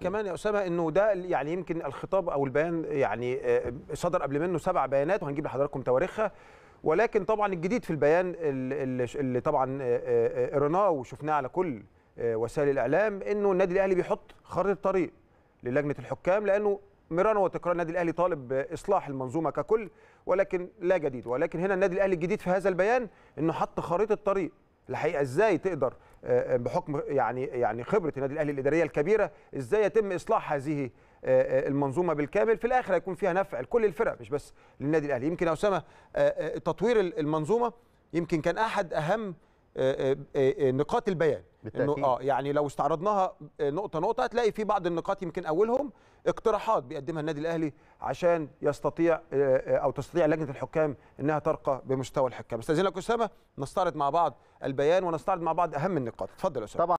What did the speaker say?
كمان يا اسامه انه ده يعني يمكن الخطاب او البيان يعني آه، صدر قبل منه سبع بيانات وهنجيب لحضراتكم تواريخها ولكن طبعا الجديد في البيان اللي طبعا آه، آه، قريناه وشفناه على كل وسائل الاعلام انه النادي الاهلي بيحط خريطه طريق للجنه الحكام لانه مرارا وتكرارا النادي الاهلي طالب اصلاح المنظومه ككل ولكن لا جديد ولكن هنا النادي الاهلي الجديد في هذا البيان انه حط خريطه طريق الحقيقه ازاي تقدر آه، آه، بحكم يعني يعني خبره النادي الاهلي الاداريه الكبيره ازاي يتم اصلاح هذه آه، المنظومه بالكامل في الاخر هيكون فيها نفع لكل الفرق مش بس للنادي الاهلي يمكن يا اسامه تطوير المنظومه يمكن كان احد اهم آه، آه، آه، نقاط البيان بالتأكيد. انه اه يعني لو استعرضناها نقطه نقطه هتلاقي في بعض النقاط يمكن اولهم اقتراحات بيقدمها النادي الاهلي عشان يستطيع او تستطيع لجنه الحكام انها ترقى بمستوى الحكام استاذنك اسامه نستعرض مع بعض البيان ونستعرض مع بعض اهم النقاط اتفضل اسامه طبعا